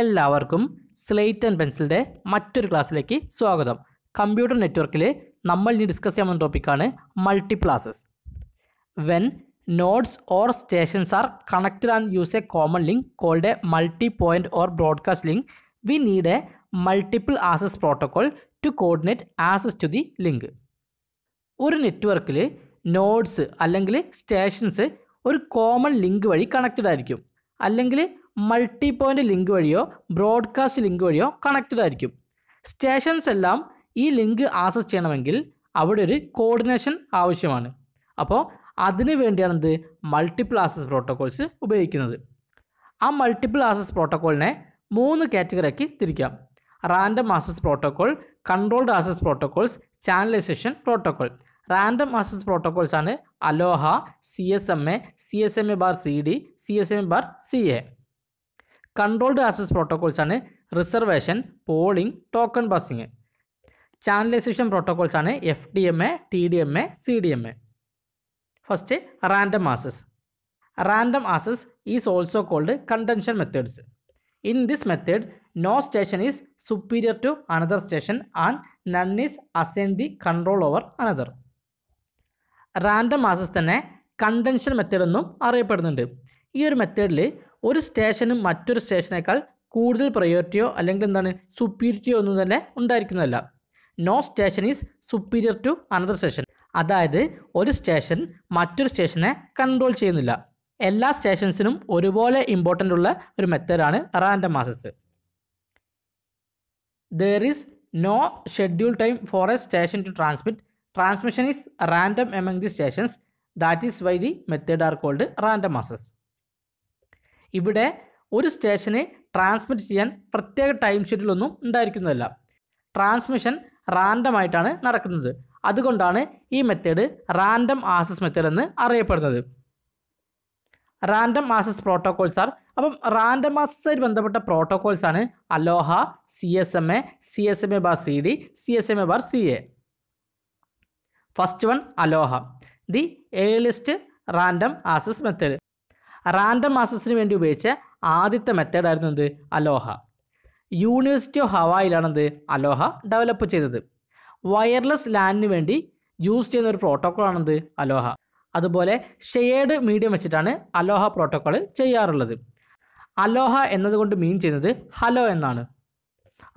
എല്ലാവർക്കും slate and പെൻസിലിൻ്റെ മറ്റൊരു ക്ലാസ്സിലേക്ക് സ്വാഗതം കമ്പ്യൂട്ടർ നെറ്റ്വർക്കിൽ നമ്മൾ ഇനി ഡിസ്കസ് ചെയ്യാൻ പോകുന്ന ടോപ്പിക്കാണ് multiple access when nodes or stations are connected and use a common link called a multipoint or broadcast link we need a multiple access protocol to coordinate access to the link ഒരു നെറ്റ്വർക്കിൽ nodes അല്ലെങ്കിൽ stations ഒരു common link വഴി connected ആയിരിക്കും അല്ലെങ്കിൽ multipoint link വഴിയോ broadcast link വഴിയോ connected ആയിരിക്കും സ്റ്റേഷൻസ് എല്ലാം ഈ ലിങ്ക് ആക്സസ് ചെയ്യണമെങ്കിൽ അവിടെ ഒരു കോർഡിനേഷൻ ആവശ്യമാണ് അപ്പോൾ അതിനു വേണ്ടിയാണ് എന്ത് മൾട്ടിപ്പിൾ ആക്സസ് പ്രോട്ടോകോൾസ് ഉപയോഗിക്കുന്നത് ആ മൾട്ടിപ്പിൾ ആക്സസ് പ്രോട്ടോകോളിനെ മൂന്ന് കാറ്റഗറിയാക്കി തിരിക്കാം random access protocol controlled access protocols channelization protocol random access protocols ആണ് ALOHA C S M A C S M A bar C D C S M A bar C A controlled access protocols ആണ് reservation polling token passing channelization protocols ആണ് F D M A T D M A C D M A first random access random access is also called contention methods in this method no station is superior to another station and none is assign the control over another random access തന്നെ contention method എന്നും അറിയപ്പെടുന്നുണ്ട് ഈ ഒരു മെത്തേഡിൽ ഒരു സ്റ്റേഷനും മറ്റൊരു സ്റ്റേഷനേക്കാൾ കൂടുതൽ പ്രയോറിറ്റിയോ അല്ലെങ്കിൽ എന്താണ് സുപ്പീരിറ്റിയോ ഒന്നും തന്നെ ഉണ്ടായിരിക്കുന്നതല്ല no station is superior to another station അതായത് ഒരു സ്റ്റേഷൻ മറ്റൊരു സ്റ്റേഷനെ കൺട്രോൾ ചെയ്യുന്നില്ല എല്ലാ സ്റ്റേഷൻസിനും ഒരുപോലെ ഇമ്പോർട്ടൻ്റ് ഉള്ള ഒരു മെത്തേഡാണ് random access there is no schedule time for a station to transmit transmission is random among the stations that is why the method are called random access ഇവിടെ ഒരു സ്റ്റേഷന് ട്രാൻസ്മിറ്റ് ചെയ്യാൻ പ്രത്യേക ടൈം ഷെഡ്യൂളൊന്നും ഉണ്ടായിരിക്കുന്നതല്ല ട്രാൻസ്മിഷൻ റാൻഡം ആയിട്ടാണ് നടക്കുന്നത് അതുകൊണ്ടാണ് ഈ മെത്തേഡ് റാൻഡം ആസസ് മെത്തേഡ് എന്ന് അറിയപ്പെടുന്നത് റാൻഡം ആസസ് പ്രോട്ടോകോൾസ് ആർ അപ്പം റാൻഡം ആസസ്സായി ബന്ധപ്പെട്ട പ്രോട്ടോകോൾസ് ആണ് ALOHA C S M A C S M A bar C D C S M A bar C A first one ALOHA the earliest random access method random ആസസിന് വേണ്ടി ഉപയോഗിച്ച ആദ്യത്തെ ആയിരുന്നു എന്ത് അലോഹ യൂണിവേഴ്സിറ്റി ഓഫ് ഹവായിലാണെന്ത് ALOHA develop ചെയ്തത് wireless ലാൻഡിന് വേണ്ടി യൂസ് ചെയ്യുന്ന ഒരു ആണെന്ത് അലോഹ അതുപോലെ ഷെയർഡ് മീഡിയം വെച്ചിട്ടാണ് അലോഹ പ്രോട്ടോക്കോൾ ചെയ്യാറുള്ളത് അലോഹ എന്നതുകൊണ്ട് മീൻ ചെയ്യുന്നത് ഹലോ എന്നാണ്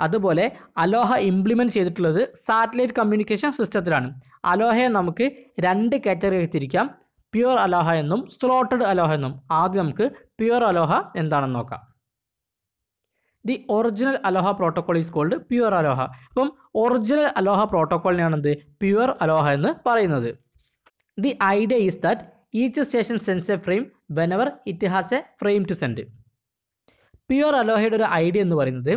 അതുപോലെ അലോഹ ഇംപ്ലിമെൻറ്റ് ചെയ്തിട്ടുള്ളത് സാറ്റലൈറ്റ് കമ്മ്യൂണിക്കേഷൻ സിസ്റ്റത്തിലാണ് അലോഹയെ നമുക്ക് രണ്ട് കാറ്റഗറിയായി തിരിക്കാം പ്യുവർ അലോഹ എന്നും സ്ലോട്ടഡ് അലോഹ എന്നും ആദ്യം നമുക്ക് പ്യുവർ അലോഹ എന്താണെന്ന് നോക്കാം the original ALOHA protocol is called pure ALOHA അപ്പം ഒറിജിനൽ അലോഹ പ്രോട്ടോക്കോളിനെയാണ് എന്ത് പ്യുവർ അലോഹ എന്ന് പറയുന്നത് the idea is that each station sends a frame whenever it has a frame to send pure അലോഹയുടെ ഒരു idea എന്ന് പറയുന്നത്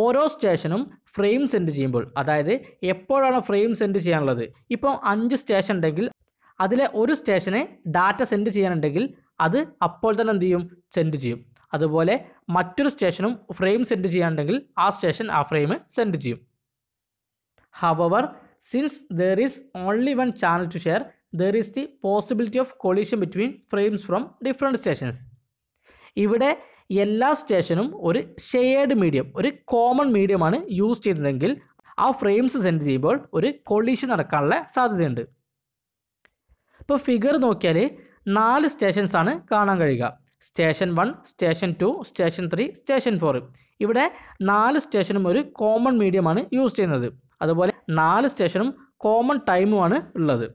ഓരോ സ്റ്റേഷനും ഫ്രെയിം സെൻഡ് ചെയ്യുമ്പോൾ അതായത് എപ്പോഴാണ് ഫ്രെയിം സെൻഡ് ചെയ്യാനുള്ളത് ഇപ്പം അഞ്ച് സ്റ്റേഷൻ ഉണ്ടെങ്കിൽ അതിലെ ഒരു സ്റ്റേഷനെ ഡാറ്റ സെൻഡ് ചെയ്യാനുണ്ടെങ്കിൽ അത് അപ്പോൾ തന്നെ എന്ത് ചെയ്യും സെൻഡ് ചെയ്യും അതുപോലെ മറ്റൊരു സ്റ്റേഷനും ഫ്രെയിം സെൻഡ് ചെയ്യാനുണ്ടെങ്കിൽ ആ സ്റ്റേഷൻ ആ ഫ്രെയിം സെൻഡ് ചെയ്യും however since there is only one channel to share there is the possibility of collision between frames from different stations ഇവിടെ എല്ലാ സ്റ്റേഷനും ഒരു ഷെയർഡ് മീഡിയം ഒരു കോമൺ മീഡിയമാണ് യൂസ് ചെയ്തതെങ്കിൽ ആ ഫ്രെയിംസ് സെൻഡ് ചെയ്യുമ്പോൾ ഒരു കൊളീഷൻ നടക്കാനുള്ള സാധ്യതയുണ്ട് ഇപ്പോൾ ഫിഗർ നോക്കിയാൽ നാല് സ്റ്റേഷൻസാണ് കാണാൻ കഴിയുക station one station two station three station four ഇവിടെ നാല് സ്റ്റേഷനും ഒരു കോമൺ മീഡിയമാണ് യൂസ് ചെയ്യുന്നത് അതുപോലെ നാല് സ്റ്റേഷനും കോമൺ ടൈമുമാണ് ഉള്ളത്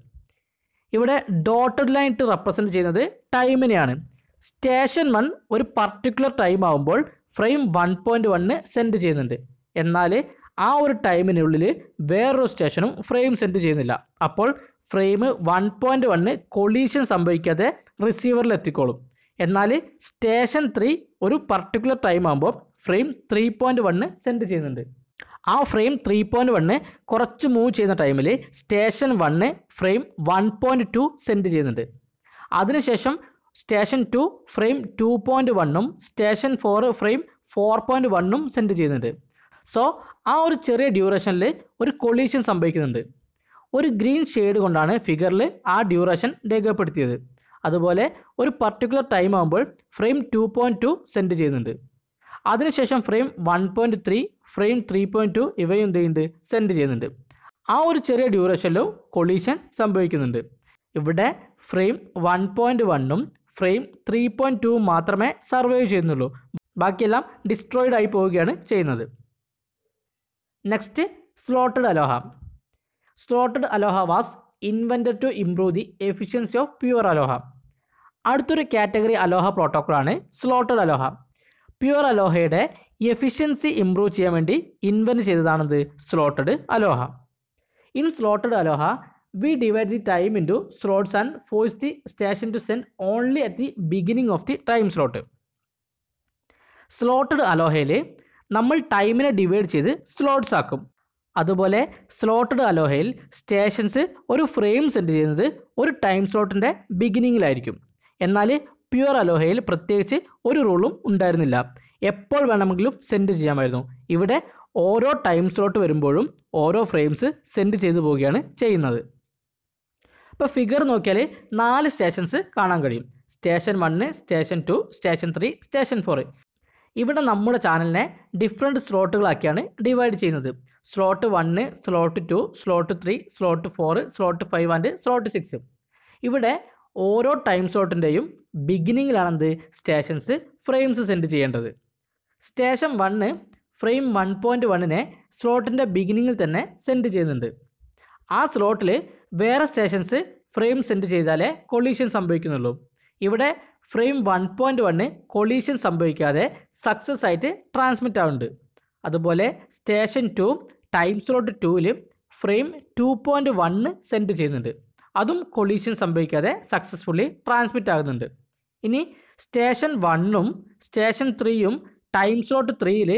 ഇവിടെ ഡോട്ടഡ് ലൈൻ ഇട്ട് റെപ്രസെൻറ്റ് ചെയ്യുന്നത് ടൈമിനെയാണ് സ്റ്റേഷൻ വൺ ഒരു പർട്ടിക്കുലർ ടൈം ആകുമ്പോൾ frame one point one send ചെയ്യുന്നുണ്ട് എന്നാൽ ആ ഒരു ടൈമിനുള്ളിൽ വേറൊരു സ്റ്റേഷനും ഫ്രെയിം സെൻഡ് ചെയ്യുന്നില്ല അപ്പോൾ frame one point one collision സംഭവിക്കാതെ റിസീവറിൽ എത്തിക്കോളും എന്നാൽ സ്റ്റേഷൻ ത്രീ ഒരു പർട്ടിക്കുലർ ടൈം ആകുമ്പോൾ frame three point one send ചെയ്യുന്നുണ്ട് ആ ഫ്രെയിം ത്രീ പോയിൻറ്റ് വണ്ണ് കുറച്ച് മൂവ് ചെയ്യുന്ന ടൈമിൽ station one frame one point two send ചെയ്യുന്നുണ്ട് അതിനുശേഷം station two frame two point വണ്ണും station four frame four point വണ്ണും സെൻഡ് ചെയ്യുന്നുണ്ട് സോ ആ ഒരു ചെറിയ ഡ്യൂറേഷനിൽ ഒരു കൊളീഷൻ സംഭവിക്കുന്നുണ്ട് ഒരു ഗ്രീൻ ഷെയ്ഡ് കൊണ്ടാണ് ഫിഗറിൽ ആ ഡ്യൂറേഷൻ രേഖപ്പെടുത്തിയത് അതുപോലെ ഒരു പർട്ടിക്കുലർ ടൈം ആകുമ്പോൾ frame two point two send ചെയ്യുന്നുണ്ട് അതിനുശേഷം frame one point three frame three point two ഇവയും എന്ത് ചെയ്യുന്നുണ്ട് സെൻഡ് ചെയ്യുന്നുണ്ട് ആ ഒരു ചെറിയ ഡ്യൂറേഷനിലും കൊളീഷൻ സംഭവിക്കുന്നുണ്ട് ഇവിടെ ഫ്രെയിം വൺ പോയിൻറ്റ് വണ്ണും ഫ്രെയിം ത്രീ പോയിൻറ്റ് ടു മാത്രമേ സർവൈവ് ചെയ്യുന്നുള്ളൂ ബാക്കിയെല്ലാം ഡിസ്ട്രോയിഡ് ആയി പോവുകയാണ് ചെയ്യുന്നത് next slotted ALOHA slotted ALOHA was invented to improve the efficiency of pure ALOHA അടുത്തൊരു കാറ്റഗറി അലോഹ പ്രോട്ടോക്കോളാണ് സ്ലോട്ടഡ് അലോഹ പ്യുവർ അലോഹയുടെ എഫിഷ്യൻസി ഇംപ്രൂവ് ചെയ്യാൻ വേണ്ടി ഇൻവെൻറ്റ് ചെയ്തതാണത് slotted ALOHA in slotted ALOHA we divide the time into slots and force the station to send only at the beginning of the time slot slotted അലോഹയിൽ നമ്മൾ ടൈമിനെ divide ചെയ്ത് slots ആക്കും അതുപോലെ slotted അലോഹയിൽ stations ഒരു frame send ചെയ്യുന്നത് ഒരു ടൈം സ്ലോട്ടിൻ്റെ ബിഗിനിങ്ങിലായിരിക്കും എന്നാൽ പ്യുവർ അലോഹയിൽ പ്രത്യേകിച്ച് ഒരു റൂളും ഉണ്ടായിരുന്നില്ല എപ്പോൾ വേണമെങ്കിലും സെൻഡ് ചെയ്യാമായിരുന്നു ഇവിടെ ഓരോ ടൈം സ്ലോട്ട് വരുമ്പോഴും ഓരോ ഫ്രെയിംസ് സെൻഡ് ചെയ്തു പോവുകയാണ് ചെയ്യുന്നത് ഇപ്പോൾ ഫിഗർ നോക്കിയാൽ നാല് സ്റ്റേഷൻസ് കാണാൻ കഴിയും station one station two station three station four ഇവിടെ നമ്മുടെ ചാനലിനെ ഡിഫറെൻറ്റ് സ്ലോട്ടുകളാക്കിയാണ് ഡിവൈഡ് ചെയ്യുന്നത് slot one slot two slot three slot four slot five and slot six ഇവിടെ ഓരോ ടൈം സ്ലോട്ടിൻ്റെയും ബിഗിനിങ്ങിലാണെന്ത് സ്റ്റേഷൻസ് ഫ്രെയിംസ് സെൻഡ് ചെയ്യേണ്ടത് station one frame one point വണ്ണിനെ സ്ലോട്ടിൻ്റെ ബിഗിനിങ്ങിൽ തന്നെ സെൻഡ് ചെയ്യുന്നുണ്ട് ആ സ്ലോട്ടിൽ വേറെ സ്റ്റേഷൻസ് ഫ്രെയിം സെൻഡ് ചെയ്താലേ കൊളീഷൻ സംഭവിക്കുന്നുള്ളൂ ഇവിടെ frame one point one collision സംഭവിക്കാതെ സക്സസ് ആയിട്ട് ട്രാൻസ്മിറ്റ് ആവുന്നുണ്ട് അതുപോലെ സ്റ്റേഷൻ ടു ടൈം സ്ലോട്ട് ടൂവിലും frame two point one send ചെയ്യുന്നുണ്ട് അതും കൊളീഷൻ സംഭവിക്കാതെ സക്സസ്ഫുള്ളി ട്രാൻസ്മിറ്റ് ആകുന്നുണ്ട് ഇനി സ്റ്റേഷൻ വണ്ണും സ്റ്റേഷൻ ത്രീയും ടൈം സ്ലോട്ട് ത്രീയിൽ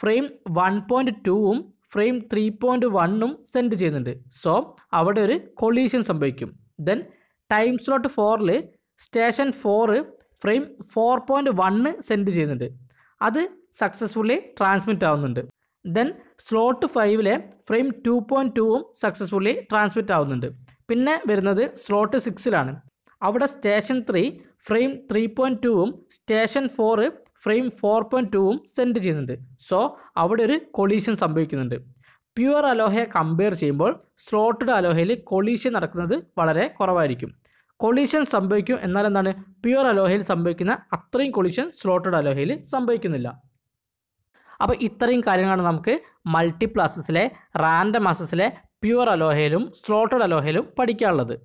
ഫ്രെയിം വൺ പോയിൻറ്റ് ടൂവും ഫ്രെയിം ത്രീ പോയിൻറ്റ് വണ്ണും സെൻഡ് ചെയ്യുന്നുണ്ട് സോ അവിടെ ഒരു കൊളീഷൻ സംഭവിക്കും ദെൻ ടൈം സ്ലോട്ട് ഫോറിൽ station four frame four point one send ചെയ്യുന്നുണ്ട് അത് സക്സസ്ഫുള്ളി ട്രാൻസ്മിറ്റ് ആവുന്നുണ്ട് ദെൻ സ്ലോട്ട് ഫൈവിലെ ഫ്രെയിം ടു പോയിൻറ്റ് ടുവും സക്സസ്ഫുള്ളി ട്രാൻസ്മിറ്റ് ആവുന്നുണ്ട് പിന്നെ വരുന്നത് സ്ലോട്ട് സിക്സിലാണ് അവിടെ station three frame three point ടുവും station four frame four point ടൂവും സെൻഡ് ചെയ്യുന്നുണ്ട് സോ അവിടെ ഒരു കൊളീഷൻ സംഭവിക്കുന്നുണ്ട് പ്യുവർ അലോഹയെ കമ്പയർ ചെയ്യുമ്പോൾ സ്ലോട്ടഡ് അലോഹയിൽ കൊളീഷൻ നടക്കുന്നത് വളരെ കുറവായിരിക്കും കൊളീഷൻ സംഭവിക്കും എന്നാൽ എന്താണ് പ്യുവർ അലോഹയിൽ സംഭവിക്കുന്ന അത്രയും കൊളീഷൻ സ്ലോട്ടഡ് അലോഹയിൽ സംഭവിക്കുന്നില്ല അപ്പോൾ ഇത്രയും കാര്യങ്ങളാണ് നമുക്ക് മൾട്ടിപ്ലാസസിലെ റാൻഡം മാസസിലെ പ്യുവർ അലോഹയിലും സ്ലോട്ടഡ് അലോഹയിലും പഠിക്കാനുള്ളത്